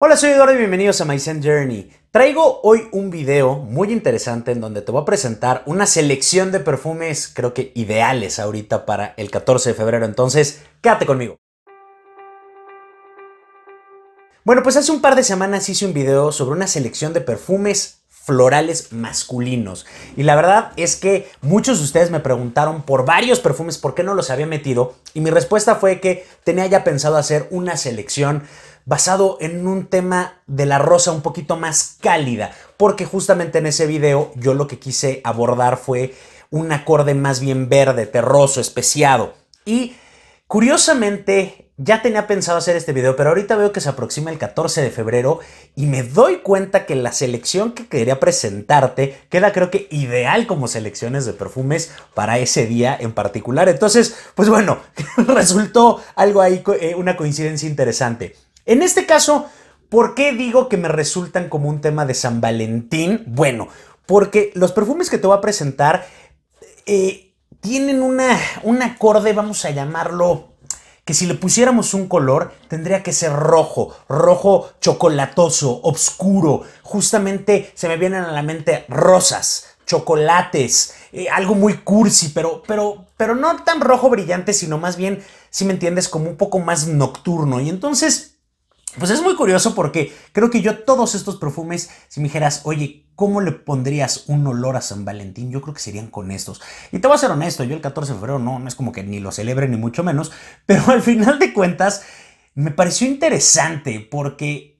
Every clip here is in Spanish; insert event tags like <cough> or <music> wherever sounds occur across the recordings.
Hola, soy Eduardo y bienvenidos a My Journey. Traigo hoy un video muy interesante en donde te voy a presentar una selección de perfumes, creo que ideales ahorita para el 14 de febrero, entonces quédate conmigo. Bueno, pues hace un par de semanas hice un video sobre una selección de perfumes florales masculinos. Y la verdad es que muchos de ustedes me preguntaron por varios perfumes por qué no los había metido y mi respuesta fue que tenía ya pensado hacer una selección basado en un tema de la rosa un poquito más cálida, porque justamente en ese video yo lo que quise abordar fue un acorde más bien verde, terroso, especiado. Y curiosamente, ya tenía pensado hacer este video, pero ahorita veo que se aproxima el 14 de febrero y me doy cuenta que la selección que quería presentarte queda creo que ideal como selecciones de perfumes para ese día en particular. Entonces, pues bueno, <laughs> resultó algo ahí, eh, una coincidencia interesante. En este caso, ¿por qué digo que me resultan como un tema de San Valentín? Bueno, porque los perfumes que te voy a presentar eh, tienen una, un acorde, vamos a llamarlo, que si le pusiéramos un color tendría que ser rojo, rojo chocolatoso, oscuro. Justamente se me vienen a la mente rosas, chocolates, eh, algo muy cursi, pero, pero, pero no tan rojo brillante, sino más bien, si me entiendes, como un poco más nocturno. Y entonces pues es muy curioso porque creo que yo todos estos perfumes, si me dijeras, oye, ¿cómo le pondrías un olor a San Valentín? Yo creo que serían con estos. Y te voy a ser honesto, yo el 14 de febrero no, no es como que ni lo celebre ni mucho menos, <laughs> pero al final de cuentas me pareció interesante porque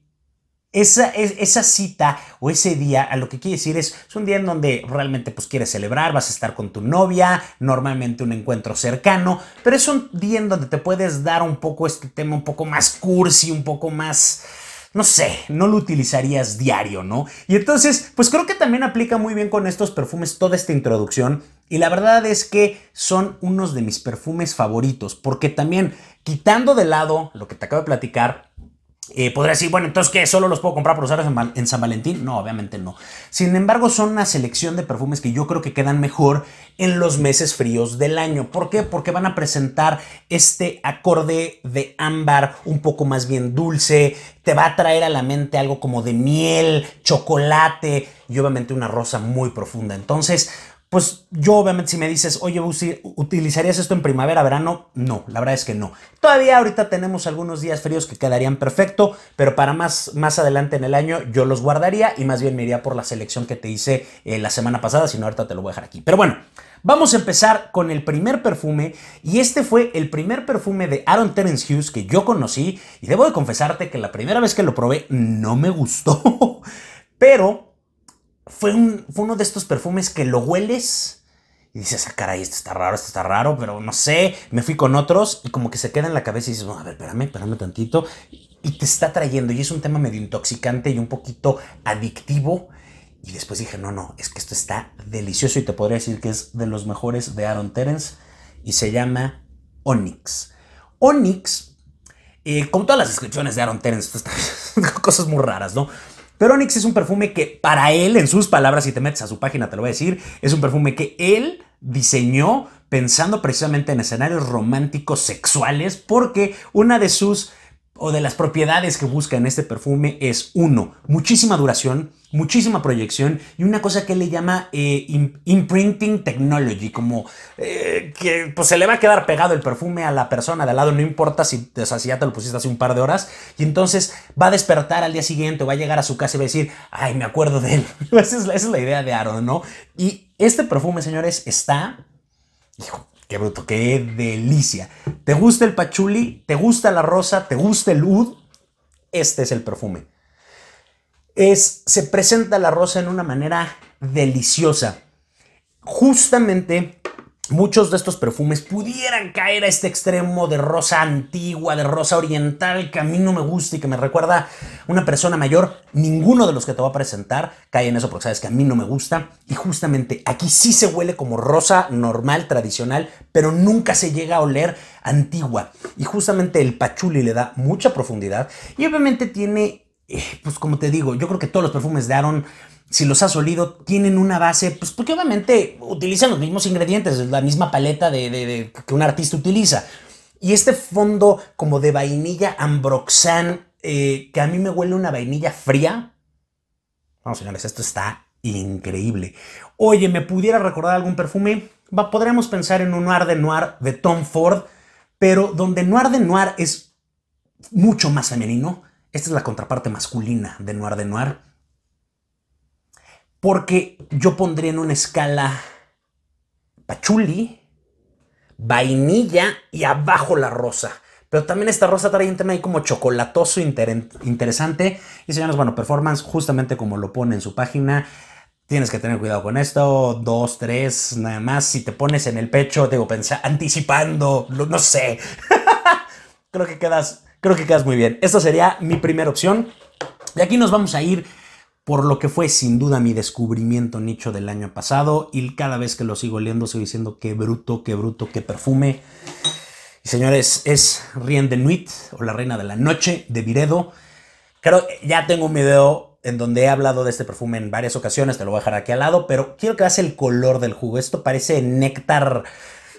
esa, esa cita o ese día, a lo que quiere decir es, es un día en donde realmente pues quieres celebrar, vas a estar con tu novia, normalmente un encuentro cercano, pero es un día en donde te puedes dar un poco este tema un poco más cursi, un poco más no sé, no lo utilizarías diario, ¿no? Y entonces, pues creo que también aplica muy bien con estos perfumes toda esta introducción. Y la verdad es que son unos de mis perfumes favoritos, porque también quitando de lado lo que te acabo de platicar, eh, podría decir, bueno, entonces que solo los puedo comprar por usar en, San Valentín. No, obviamente no. Sin embargo, son una selección de perfumes que yo creo que quedan mejor en los meses fríos del año. ¿Por qué? Porque van a presentar este acorde de ámbar un poco más bien dulce. Te va a traer a la mente algo como de miel, chocolate y obviamente una rosa muy profunda. Entonces, pues yo obviamente si me dices, oye, ¿utilizarías esto en primavera, verano? No, la verdad es que no. Todavía ahorita tenemos algunos días fríos que quedarían perfecto, pero para más, más adelante en el año yo los guardaría y más bien me iría por la selección que te hice eh, la semana pasada, si no ahorita te lo voy a dejar aquí. Pero bueno, Vamos a empezar con el primer perfume y este fue el primer perfume de Aaron Terence Hughes que yo conocí y debo de confesarte que la primera vez que lo probé no me gustó, <laughs> pero fue, uno de estos perfumes que lo hueles y dices, ah, caray, esto está raro, esto está raro, pero no sé. Me fui con otros y como que se queda en la cabeza y dices, bueno, a ver, espérame, espérame tantito. Y te está trayendo y es un tema medio intoxicante y un poquito adictivo. Y después dije, no, no, es que esto está delicioso y te podría decir que es de los mejores de Aaron Terence y se llama Onyx. Onyx, Con eh, con todas las descripciones de Aaron Terence, <laughs> cosas muy raras, ¿no? Pero Onyx es un perfume que para él, en sus palabras, si te metes a su página te lo voy a decir, es un perfume que él diseñó pensando precisamente en escenarios románticos sexuales porque una de sus o de las propiedades que busca en este perfume es uno, muchísima duración, muchísima proyección y una cosa que le llama eh, imprinting technology, como eh, que pues, se le va a quedar pegado el perfume a la persona de al lado, no importa si, o ya te lo pusiste hace un par de horas, y entonces va a despertar al día siguiente, va a llegar a su casa y va a decir, ay, me acuerdo de él. <laughs> esa, es, la idea de Aaron, ¿no? Y este perfume, señores, está... Hijo, Qué bruto, qué delicia. ¿Te gusta el pachuli? ¿Te gusta la rosa? ¿Te gusta el oud? Este es el perfume. Es, se presenta la rosa en una manera deliciosa. Justamente Muchos de estos perfumes pudieran caer a este extremo de rosa antigua, de rosa oriental, que a mí no me gusta y que me recuerda a una persona mayor. Ninguno de los que te voy a presentar cae en eso porque sabes que a mí no me gusta. Y justamente aquí sí se huele como rosa normal, tradicional, pero nunca se llega a oler antigua. Y justamente el pachuli le da mucha profundidad y obviamente tiene eh, pues como te digo, yo creo que todos los perfumes de Aaron, si los has olido, tienen una base, pues porque obviamente utilizan los mismos ingredientes, la misma paleta de, que un artista utiliza. Y este fondo como de vainilla ambroxan, eh, que a mí me huele una vainilla fría. Vamos, no, señores, esto está increíble. Oye, ¿me pudiera recordar algún perfume? podríamos pensar en un Noir de Noir de Tom Ford, pero donde Noir de Noir es mucho más femenino, esta es la contraparte masculina de Noir de Noir. Porque yo pondría en una escala pachuli, vainilla y abajo la rosa. Pero también esta rosa trae un tema como chocolatoso interesante. Y señores, bueno, performance justamente como lo pone en su página. Tienes que tener cuidado con esto, dos, tres, nada más. Si te pones en el pecho, digo, pensar, anticipando, no sé. <laughs> Creo que quedas creo que quedas muy bien. Esta sería mi primera opción. De aquí nos vamos a ir por lo que fue sin duda mi descubrimiento nicho del año pasado y cada vez que lo sigo leyendo sigo diciendo qué bruto, qué bruto, qué perfume. Y señores, es Rien de Nuit o la reina de la noche de Viredo. Creo ya tengo un video en donde he hablado de este perfume en varias ocasiones, te lo voy a dejar aquí al lado, pero quiero que veas el color del jugo. Esto parece néctar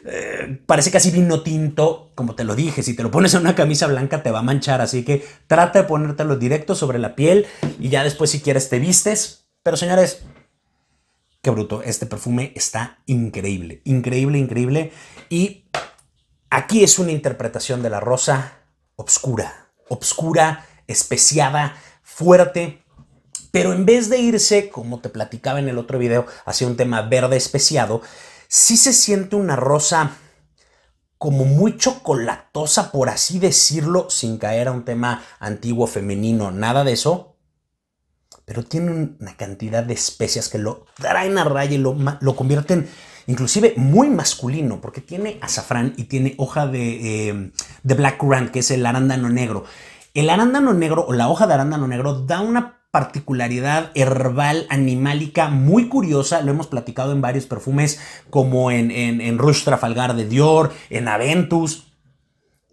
eh, parece casi vino tinto, como te lo dije, si te lo pones en una camisa blanca te va a manchar, así que trata de ponértelo directo sobre la piel y ya después si quieres te vistes. Pero señores, qué bruto, este perfume está increíble, increíble, increíble. Y aquí es una interpretación de la rosa obscura, obscura, especiada, fuerte, pero en vez de irse, como te platicaba en el otro video, hacia un tema verde especiado, si se siente una rosa como muy chocolatosa, por así decirlo, sin caer a un tema antiguo, femenino, nada de eso. Pero tiene una cantidad de especias que lo traen a raya y lo, convierten inclusive muy masculino, porque tiene azafrán y tiene hoja em, de, black currant, que es el arándano negro. El arándano negro o la hoja de arándano negro da una particularidad herbal, animálica, muy curiosa. Lo hemos platicado en varios perfumes, como en, en, Rush Trafalgar de Dior, en Aventus.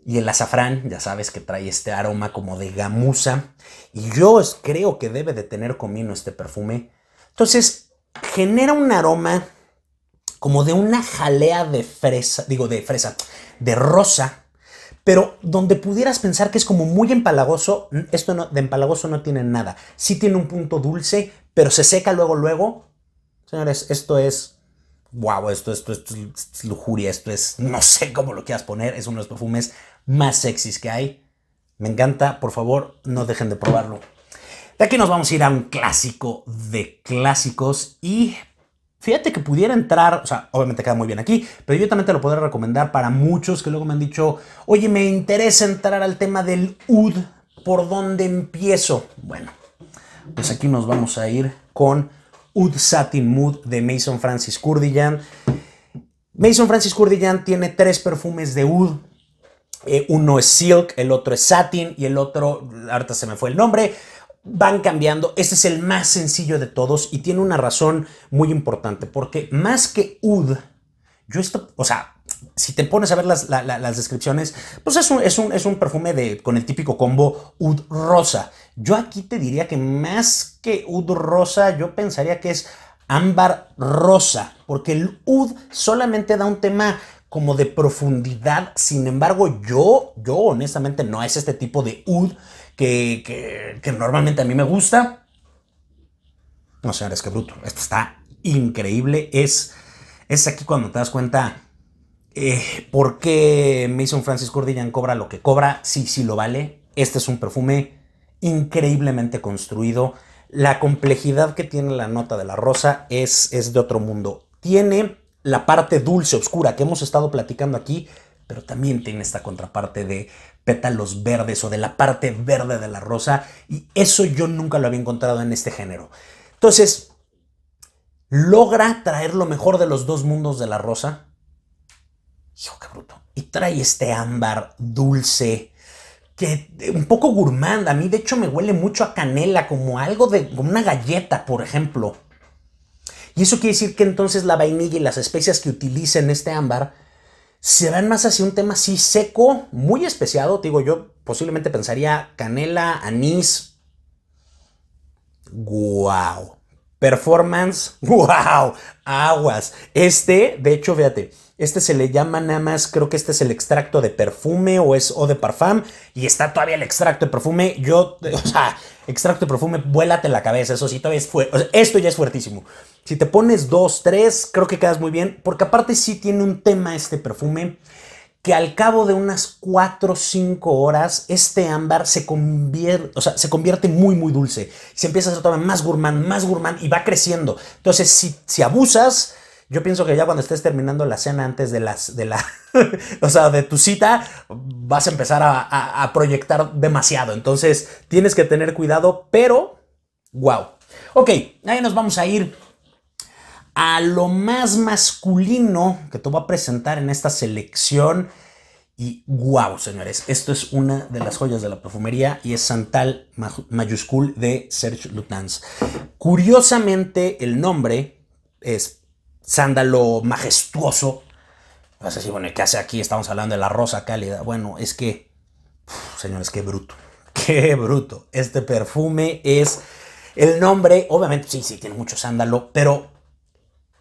Y el azafrán, ya sabes que trae este aroma como de gamuza. Y yo creo que debe de tener comino este perfume. Entonces, genera un aroma como de una jalea de fresa, digo de fresa, de rosa, pero donde pudieras pensar que es como muy empalagoso, esto no, de empalagoso no tiene nada. Sí tiene un punto dulce, pero se seca luego, luego. Señores, esto es wow, esto, esto, es lujuria, esto es, no sé cómo lo quieras poner, es uno de los perfumes más sexys que hay. Me encanta, por favor, no dejen de probarlo. De aquí nos vamos a ir a un clásico de clásicos y Fíjate que pudiera entrar, o sea, obviamente queda muy bien aquí, pero yo también te lo podré recomendar para muchos que luego me han dicho, oye, me interesa entrar al tema del UD, ¿por dónde empiezo? Bueno, pues aquí nos vamos a ir con UD Satin Mood de Mason Francis Curdillan. Mason Francis Curdillan tiene tres perfumes de UD. Eh, uno es Silk, el otro es Satin y el otro, ahorita se me fue el nombre, van cambiando. Este es el más sencillo de todos y tiene una razón muy importante, porque más que UD, yo esto, o sea, si te pones a ver las, descripciones, pues es un, es un, es un perfume de, con el típico combo UD rosa. Yo aquí te diría que más que UD rosa, yo pensaría que es ámbar rosa, porque el UD solamente da un tema como de profundidad. Sin embargo, yo, yo honestamente no es este tipo de UD que, normalmente a mí me gusta. No, señores, qué bruto. Esto está increíble. Es, es aquí cuando te das cuenta eh, por qué Mason Francis Cordillan cobra lo que cobra. Sí, sí lo vale. Este es un perfume increíblemente construido. La complejidad que tiene la nota de la rosa es, es de otro mundo. Tiene la parte dulce, oscura que hemos estado platicando aquí, pero también tiene esta contraparte de pétalos verdes o de la parte verde de la rosa y eso yo nunca lo había encontrado en este género. Entonces, logra traer lo mejor de los dos mundos de la rosa. Hijo, qué bruto. Y trae este ámbar dulce, que un poco gourmand. A mí, de hecho, me huele mucho a canela, como algo de una galleta, por ejemplo. Y eso quiere decir que entonces la vainilla y las especias que utilicen este ámbar se van más hacia un tema así seco, muy especiado. digo, yo posiblemente pensaría canela, anís. Wow. Performance, wow, <laughs> aguas. Este, de hecho, fíjate, este se le llama nada más, creo que este es el extracto de perfume o es o de parfum. Y está todavía el extracto de perfume. Yo, <laughs> o sea, extracto de perfume, vuélate la cabeza. Eso sí, todavía es fuerte. esto ya es fuertísimo. Si te pones dos, tres, creo que quedas muy bien. Porque aparte sí tiene un tema este perfume que al cabo de unas cuatro o 5 horas este ámbar se convierte, o sea, se convierte muy muy dulce. Se empieza a hacer más gourmand, más gourmand y va creciendo. Entonces, si, si abusas, yo pienso que ya cuando estés terminando la cena antes de las de la <laughs> de tu cita, vas a empezar a, proyectar demasiado. Entonces tienes que tener cuidado, pero wow. Ok, ahí nos vamos a ir a lo más masculino que te voy a presentar en esta selección. Y wow, señores, esto es una de las joyas de la perfumería y es Santal mayúscul de Serge Lutens. Curiosamente, el nombre es sándalo majestuoso. No sé si, bueno, ¿qué hace aquí? Estamos hablando de la rosa cálida. Bueno, es que, señores, qué bruto. <laughs> Qué bruto. Este perfume es el nombre, obviamente, sí, sí, tiene mucho sándalo, pero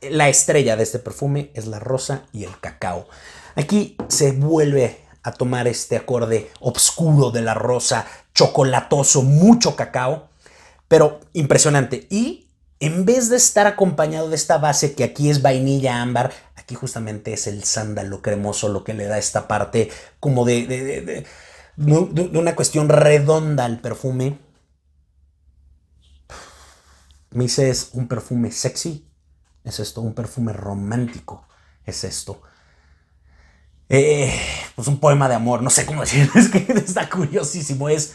la estrella de este perfume es la rosa y el cacao. Aquí se vuelve a tomar este acorde oscuro de la rosa, chocolatoso, mucho cacao, pero impresionante. Y en vez de estar acompañado de esta base que aquí es vainilla ámbar, aquí justamente es el sándalo cremoso lo que le da esta parte como de, una cuestión redonda al perfume. Me dice es un perfume sexy, es esto, un perfume romántico, es esto. Eh, pues un poema de amor, no sé cómo <laughs> decirlo, es que está curiosísimo, es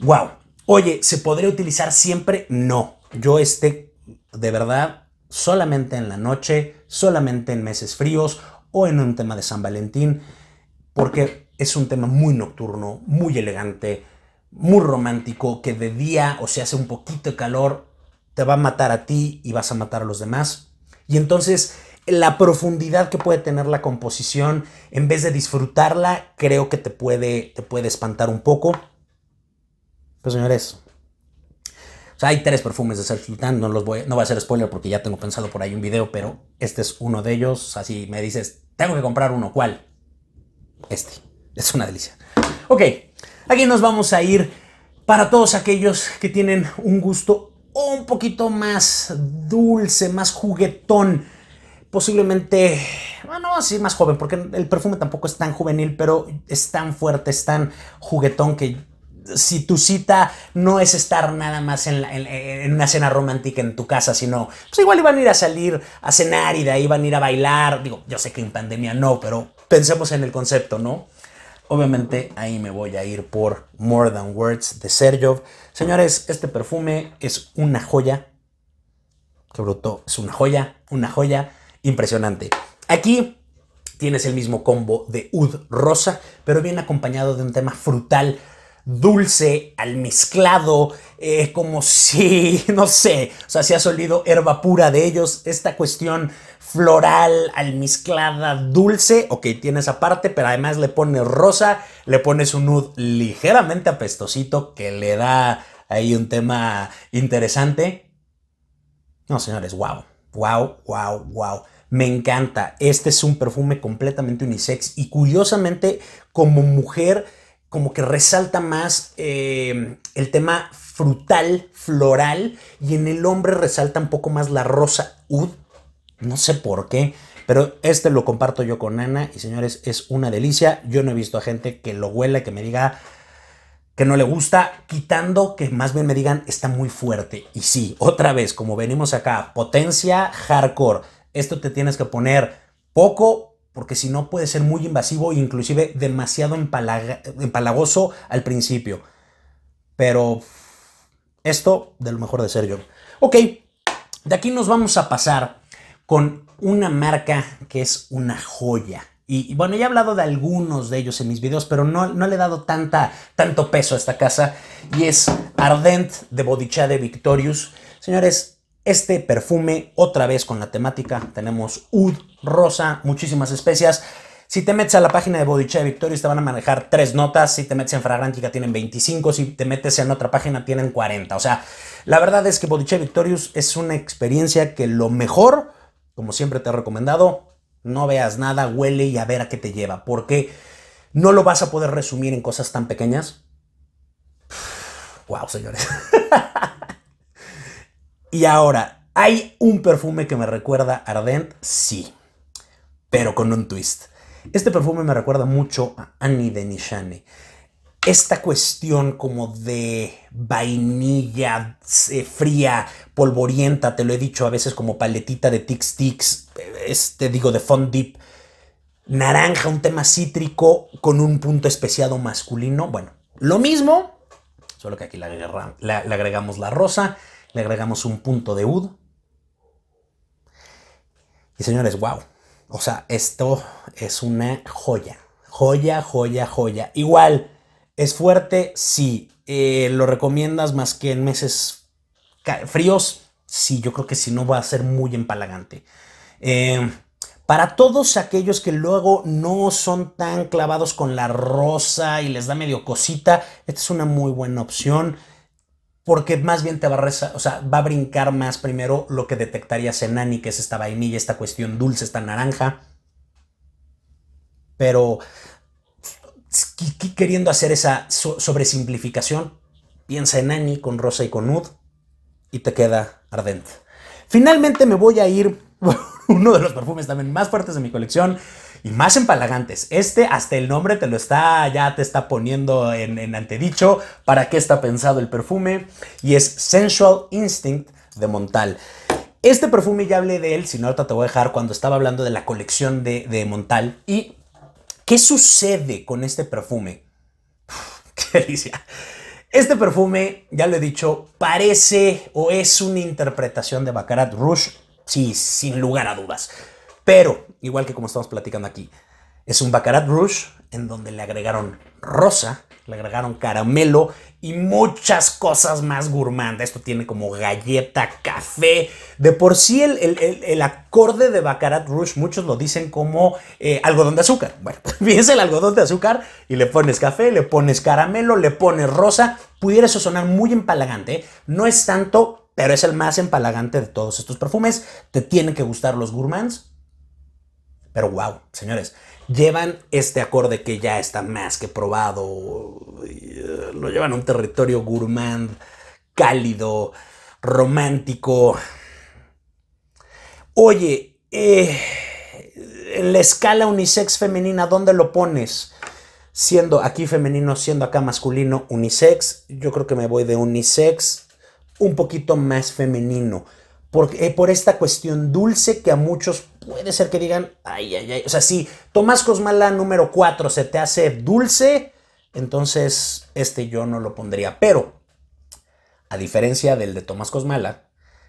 wow. Oye, ¿se podría utilizar siempre? No yo esté de verdad solamente en la noche, solamente en meses fríos o en un tema de San Valentín, porque es un tema muy nocturno, muy elegante, muy romántico, que de día o se hace un poquito de calor, te va a matar a ti y vas a matar a los demás. Y entonces la profundidad que puede tener la composición, en vez de disfrutarla, creo que te puede, te puede espantar un poco. Pues señores, hay tres perfumes de Serge Sultan, no los voy, no a hacer spoiler porque ya tengo pensado por ahí un video, pero este es uno de ellos. Así me dices, tengo que comprar uno, ¿cuál? Este, es una delicia. Ok, aquí nos vamos a ir para todos aquellos que tienen un gusto un poquito más dulce, más juguetón. Posiblemente, bueno, así más joven, porque el perfume tampoco es tan juvenil, pero es tan fuerte, es tan juguetón que si tu cita no es estar nada más en, una cena romántica en tu casa, sino pues igual iban a ir a salir a cenar y de ahí van a ir a bailar. Digo, yo sé que en pandemia no, pero pensemos en el concepto, ¿no? Obviamente ahí me voy a ir por More Than Words de sergio Señores, este perfume es una joya. Qué bruto, es una joya, una joya impresionante. Aquí tienes el mismo combo de Oud Rosa, pero bien acompañado de un tema frutal dulce, almizclado, eh, como si, <laughs> no sé, o sea, si ha olido herba pura de ellos, esta cuestión floral, almizclada, dulce, ok, tiene esa parte, pero además le pone rosa, le pones un nud ligeramente apestosito que le da ahí un tema interesante. No, señores, wow, wow, wow, wow. Me encanta. Este es un perfume completamente unisex y curiosamente como mujer como que resalta más eh, el tema frutal, floral, y en el hombre resalta un poco más la rosa No sé por qué, pero este lo comparto yo con Ana y señores, es una delicia. Yo no he visto a gente que lo huela, que me diga que no le gusta, quitando que más bien me digan está muy fuerte. Y sí, otra vez, como venimos acá, potencia hardcore. Esto te tienes que poner poco, porque si no puede ser muy invasivo e inclusive demasiado empalagoso al principio. Pero esto de lo mejor de ser yo. Ok, de aquí nos vamos a pasar con una marca que es una joya. Y, bueno, ya he hablado de algunos de ellos en mis videos, pero no, le he dado tanta, tanto peso a esta casa. Y es Ardent de Bodichá de Victorious. Señores, este perfume, otra vez con la temática, tenemos oud, rosa, muchísimas especias. Si te metes a la página de Bodichea Victorious te van a manejar tres notas, si te metes en Fragrantica tienen 25, si te metes en otra página tienen 40. O sea, la verdad es que Bodichea Victorious es una experiencia que lo mejor, como siempre te he recomendado, no veas nada, huele y a ver a qué te lleva, porque no lo vas a poder resumir en cosas tan pequeñas. Wow, señores. <laughs> Y ahora, ¿hay un perfume que me recuerda Ardent? Sí, pero con un twist. Este perfume me recuerda mucho a Annie de Nishane. Esta cuestión como de vainilla eh, fría, polvorienta, te lo he dicho a veces como paletita de Tics Tics, eh, este digo de Fond Deep, naranja, un tema cítrico con un punto especiado masculino. Bueno, lo mismo, solo que aquí le, agregamos la rosa le agregamos un punto de ud. Y señores, wow. O sea, esto es una joya. Joya, joya, joya. Igual, es fuerte, sí. Eh, ¿Lo recomiendas más que en meses fríos? Sí, yo creo que si no va a ser muy empalagante. Eh, para todos aquellos que luego no son tan clavados con la rosa y les da medio cosita, esta es una muy buena opción porque más bien te va a o sea, va a brincar más primero lo que detectarías en que es esta vainilla, esta cuestión dulce, esta naranja. Pero queriendo hacer esa sobresimplificación, piensa en Nani con rosa y con nude y te queda ardente. Finalmente me voy a ir <laughs> uno de los perfumes también más fuertes de mi colección y más empalagantes. Este hasta el nombre te lo está, ya te está poniendo en, antedicho para qué está pensado el perfume y es Sensual Instinct de Montal. Este perfume ya hablé de él, si no ahorita te voy a dejar cuando estaba hablando de la colección de, Montal. ¿Y qué sucede con este perfume? <laughs> ¡Qué delicia! Este perfume, ya lo he dicho, parece o es una interpretación de Baccarat Rouge, sí, sin lugar a dudas. Pero, igual que como estamos platicando aquí, es un Baccarat Rouge en donde le agregaron rosa, le agregaron caramelo y muchas cosas más gourmand. Esto tiene como galleta, café. De por sí el, el, acorde de Baccarat Rouge, muchos lo dicen como eh, algodón de azúcar. Bueno, pides <laughs> el algodón de azúcar y le pones café, le pones caramelo, le pones rosa. Pudiera eso sonar muy empalagante. No es tanto, pero es el más empalagante de todos estos perfumes. Te tienen que gustar los gourmands pero wow, señores, llevan este acorde que ya está más que probado, eh, lo llevan a un territorio gourmand, cálido, romántico. Oye, eh, en la escala unisex femenina, ¿dónde lo pones? Siendo aquí femenino, siendo acá masculino, unisex, yo creo que me voy de unisex un poquito más femenino. porque eh, por esta cuestión dulce que a muchos puede ser que digan, ay, ay, ay. O sea, si Tomás Cosmala número 4 se te hace dulce, entonces este yo no lo pondría. Pero, a diferencia del de Tomás Cosmala,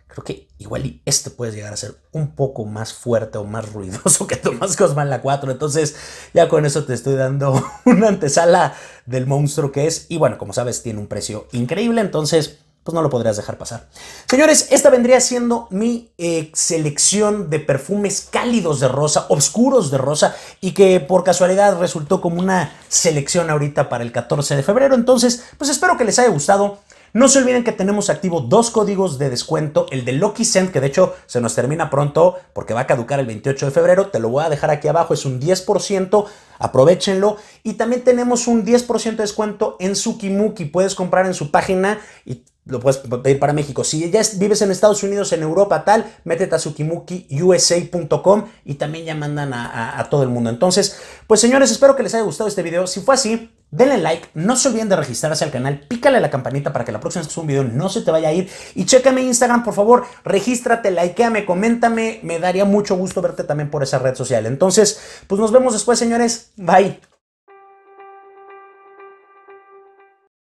creo que igual y este puede llegar a ser un poco más fuerte o más ruidoso <laughs> que Tomás Cosmala 4. Entonces, ya con eso te estoy dando <laughs> una antesala del monstruo que es. Y bueno, como sabes, tiene un precio increíble. Entonces, pues no lo podrías dejar pasar. Señores, esta vendría siendo mi eh, selección de perfumes cálidos de rosa, oscuros de rosa, y que por casualidad resultó como una selección ahorita para el 14 de febrero. Entonces, pues espero que les haya gustado. No se olviden que tenemos activo dos códigos de descuento, el de Lucky que de hecho se nos termina pronto porque va a caducar el 28 de febrero, te lo voy a dejar aquí abajo, es un 10%, aprovechenlo. Y también tenemos un 10% de descuento en Sukimuki, puedes comprar en su página y lo puedes pedir para México. Si ya vives en Estados Unidos, en Europa, tal, métete a sukimukiusa.com y también ya mandan a, todo el mundo. Entonces, pues señores, espero que les haya gustado este video. Si fue así, denle like, no se olviden de registrarse al canal, pícale la campanita para que la próxima vez que un video no se te vaya a ir. Y chécame Instagram, por favor, regístrate, likeame, coméntame, me daría mucho gusto verte también por esa red social. Entonces, pues nos vemos después, señores. Bye.